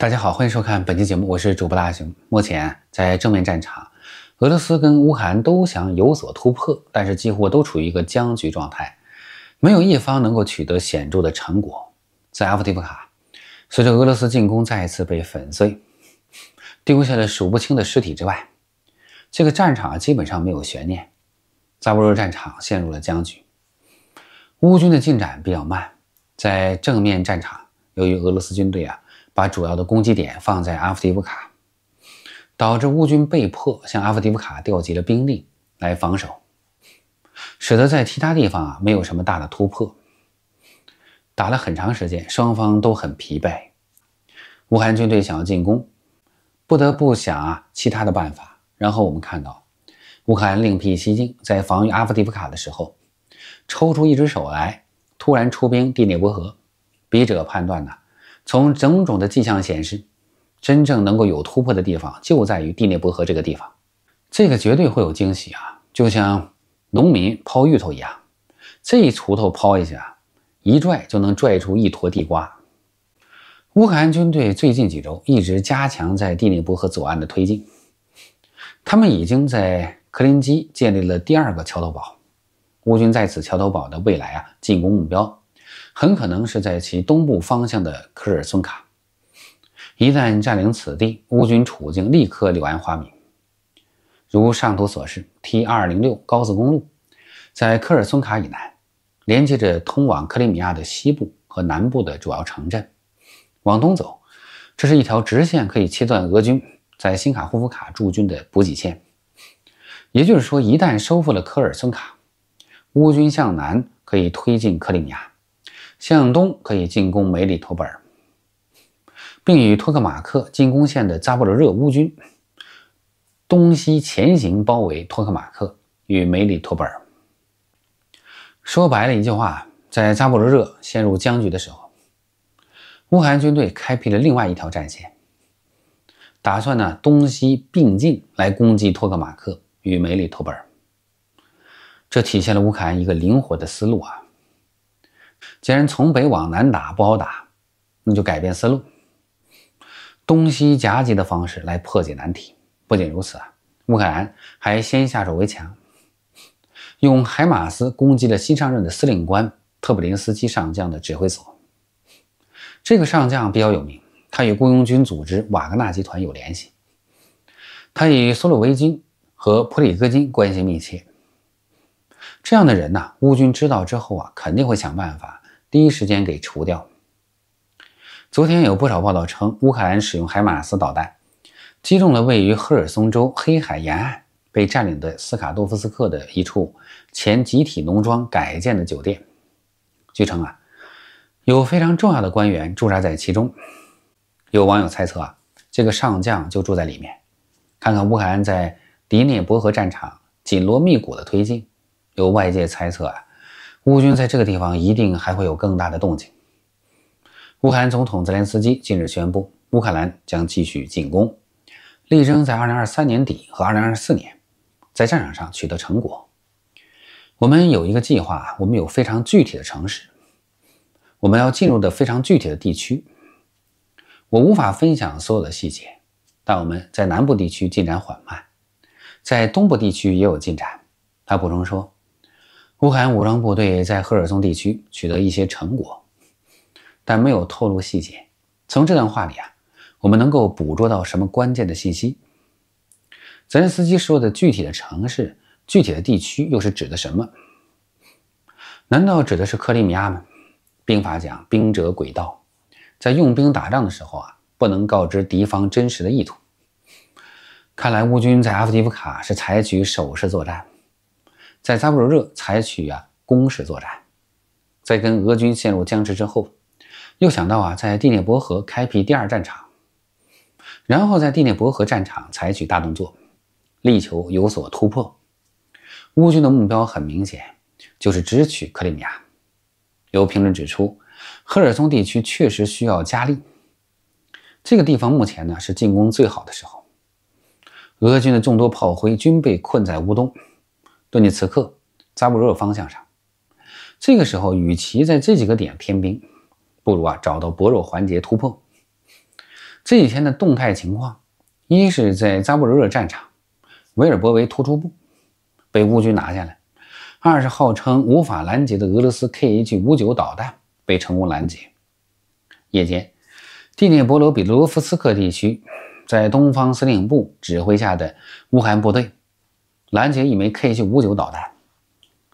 大家好，欢迎收看本期节目，我是主播大熊。目前在正面战场，俄罗斯跟乌克兰都想有所突破，但是几乎都处于一个僵局状态，没有一方能够取得显著的成果。在阿夫迪夫卡，随着俄罗斯进攻再一次被粉碎，丢下了数不清的尸体之外，这个战场基本上没有悬念。在乌俄战场陷入了僵局，乌军的进展比较慢。在正面战场，由于俄罗斯军队啊。把主要的攻击点放在阿夫迪夫卡，导致乌军被迫向阿夫迪夫卡调集了兵力来防守，使得在其他地方啊没有什么大的突破。打了很长时间，双方都很疲惫。乌克兰军队想要进攻，不得不想啊其他的办法。然后我们看到，乌克兰另辟蹊径，在防御阿夫迪夫卡的时候，抽出一只手来，突然出兵第聂伯河。笔者判断呢。从种种的迹象显示，真正能够有突破的地方就在于第聂伯河这个地方，这个绝对会有惊喜啊！就像农民抛芋头一样，这一锄头抛一下，一拽就能拽出一坨地瓜。乌克兰军队最近几周一直加强在第聂伯河左岸的推进，他们已经在克林基建立了第二个桥头堡，乌军在此桥头堡的未来啊进攻目标。很可能是在其东部方向的科尔松卡。一旦占领此地，乌军处境立刻柳暗花明。如上图所示，T 二零六高速公路在科尔松卡以南，连接着通往克里米亚的西部和南部的主要城镇。往东走，这是一条直线，可以切断俄军在新卡霍夫卡驻军的补给线。也就是说，一旦收复了科尔松卡，乌军向南可以推进克里米亚。向东可以进攻梅里托本，并与托克马克进攻线的扎布罗热乌军东西前行包围托克马克与梅里托本。说白了一句话，在扎布罗热陷入僵局的时候，乌克兰军队开辟了另外一条战线，打算呢东西并进来攻击托克马克与梅里托本。这体现了乌克兰一个灵活的思路啊。既然从北往南打不好打，那就改变思路，东西夹击的方式来破解难题。不仅如此啊，乌克兰还先下手为强，用海马斯攻击了新上任的司令官特普林斯基上将的指挥所。这个上将比较有名，他与雇佣军组织瓦格纳集团有联系，他与苏鲁维金和普里戈金关系密切。这样的人呢，乌军知道之后啊，肯定会想办法第一时间给除掉。昨天有不少报道称，乌克兰使用海马斯导弹击中了位于赫尔松州黑海沿岸被占领的斯卡多夫斯克的一处前集体农庄改建的酒店。据称啊，有非常重要的官员驻扎在其中。有网友猜测啊，这个上将就住在里面。看看乌克兰在迪涅伯河战场紧锣密鼓的推进。有外界猜测啊，乌军在这个地方一定还会有更大的动静。乌克兰总统泽连斯基近日宣布，乌克兰将继续进攻，力争在2023年底和2024年在战场上取得成果。我们有一个计划，我们有非常具体的城市，我们要进入的非常具体的地区。我无法分享所有的细节，但我们在南部地区进展缓慢，在东部地区也有进展。他补充说。乌克兰武装部队在赫尔松地区取得一些成果，但没有透露细节。从这段话里啊，我们能够捕捉到什么关键的信息？泽连斯基说的具体的城市、具体的地区又是指的什么？难道指的是克里米亚吗？兵法讲“兵者诡道”，在用兵打仗的时候啊，不能告知敌方真实的意图。看来乌军在阿夫迪夫卡是采取守势作战。在扎布罗热采取啊攻势作战，在跟俄军陷入僵持之后，又想到啊在第聂伯河开辟第二战场，然后在第聂伯河战场采取大动作，力求有所突破。乌军的目标很明显，就是直取克里米亚。有评论指出，赫尔松地区确实需要加力，这个地方目前呢是进攻最好的时候，俄军的众多炮灰均被困在乌东。顿涅茨克、扎波罗热方向上，这个时候与其在这几个点添兵，不如啊找到薄弱环节突破。这几天的动态情况，一是在扎波罗热战场，维尔博维突出部被乌军拿下来；二是号称无法拦截的俄罗斯 k h 5 9导弹被成功拦截。夜间，第聂伯罗彼得夫斯克地区，在东方司令部指挥下的乌克兰部队。拦截一枚 KH-59 导弹。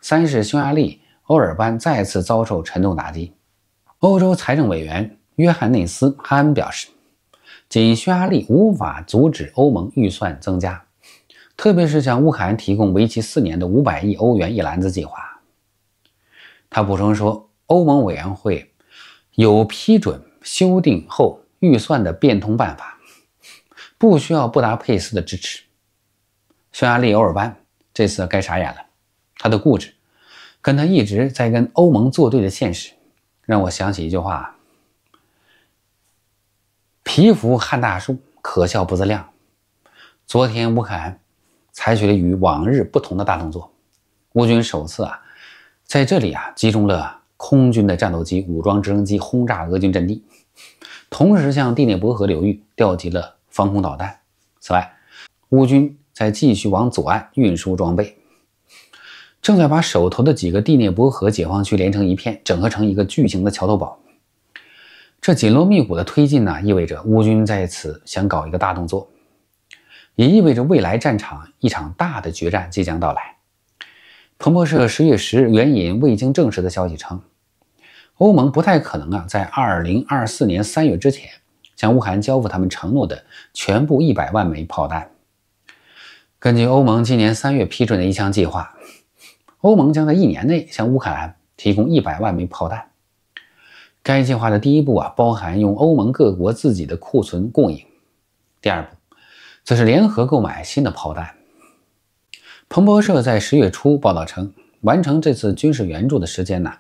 三是匈牙利欧尔班再次遭受沉重打击。欧洲财政委员约翰内斯·哈恩表示，仅匈牙利无法阻止欧盟预算增加，特别是向乌克兰提供为期四年的五百亿欧元一篮子计划。他补充说，欧盟委员会有批准修订后预算的变通办法，不需要布达佩斯的支持。匈牙利欧尔班这次该傻眼了，他的固执跟他一直在跟欧盟作对的现实，让我想起一句话：“皮肤撼大树，可笑不自量。”昨天乌克兰采取了与往日不同的大动作，乌军首次啊在这里啊集中了空军的战斗机、武装直升机轰炸俄军阵地，同时向第聂伯河流域调集了防空导弹。此外，乌军。再继续往左岸运输装备，正在把手头的几个第聂伯河解放区连成一片，整合成一个巨型的桥头堡。这紧锣密鼓的推进呢，意味着乌军在此想搞一个大动作，也意味着未来战场一场大的决战即将到来。彭博社十月十日援引未经证实的消息称，欧盟不太可能啊，在二零二四年三月之前，向乌克兰交付他们承诺的全部一百万枚炮弹。根据欧盟今年三月批准的一项计划，欧盟将在一年内向乌克兰提供一百万枚炮弹。该计划的第一步啊，包含用欧盟各国自己的库存供应；第二步，则是联合购买新的炮弹。彭博社在十月初报道称，完成这次军事援助的时间呢，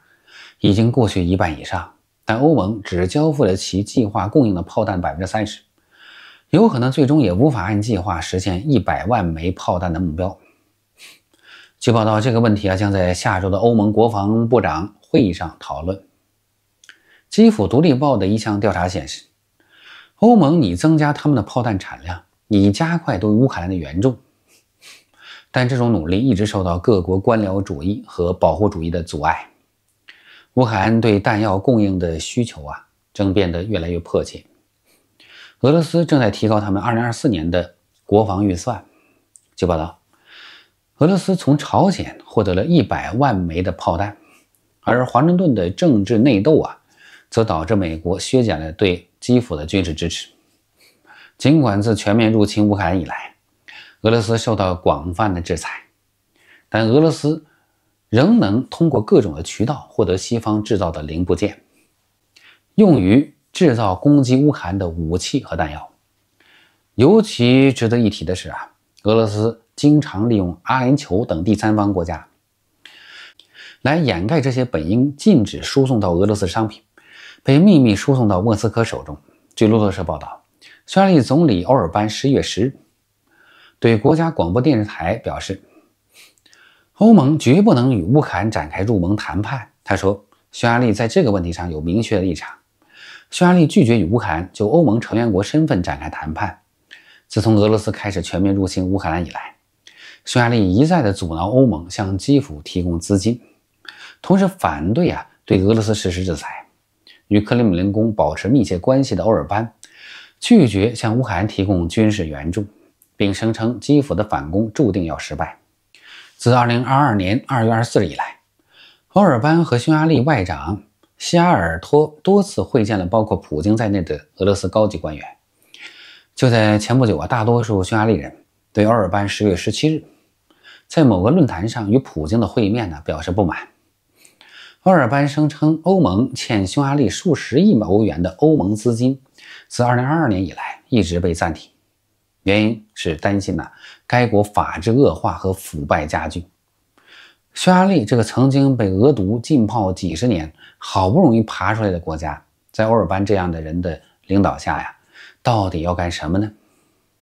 已经过去一半以上，但欧盟只交付了其计划供应的炮弹百分之三十。有可能最终也无法按计划实现一百万枚炮弹的目标。据报道，这个问题啊将在下周的欧盟国防部长会议上讨论。基辅独立报的一项调查显示，欧盟拟增加他们的炮弹产量，以加快对乌克兰的援助，但这种努力一直受到各国官僚主义和保护主义的阻碍。乌克兰对弹药供应的需求啊，正变得越来越迫切。俄罗斯正在提高他们2024年的国防预算。据报道，俄罗斯从朝鲜获得了一百万枚的炮弹，而华盛顿的政治内斗啊，则导致美国削减了对基辅的军事支持。尽管自全面入侵乌克兰以来，俄罗斯受到广泛的制裁，但俄罗斯仍能通过各种的渠道获得西方制造的零部件，用于。制造攻击乌克兰的武器和弹药。尤其值得一提的是啊，俄罗斯经常利用阿联酋等第三方国家，来掩盖这些本应禁止输送到俄罗斯商品，被秘密输送到莫斯科手中。据路透社报道，匈牙利总理欧尔班十一月十日对国家广播电视台表示：“欧盟绝不能与乌克兰展开入盟谈判。”他说：“匈牙利在这个问题上有明确的立场。”匈牙利拒绝与乌克兰就欧盟成员国身份展开谈判。自从俄罗斯开始全面入侵乌克兰以来，匈牙利一再的阻挠欧盟向基辅提供资金，同时反对啊对俄罗斯实施制裁。与克里姆林宫保持密切关系的欧尔班拒绝向乌克兰提供军事援助，并声称基辅的反攻注定要失败。自2022年2月24日以来，欧尔班和匈牙利外长。西雅尔托多次会见了包括普京在内的俄罗斯高级官员。就在前不久啊，大多数匈牙利人对欧尔班十月十七日在某个论坛上与普京的会面呢表示不满。欧尔班声称，欧盟欠匈牙利数十亿欧元的欧盟资金，自二零二二年以来一直被暂停，原因是担心呢该国法治恶化和腐败加剧。匈牙利这个曾经被俄毒浸泡几十年，好不容易爬出来的国家，在欧尔班这样的人的领导下呀，到底要干什么呢？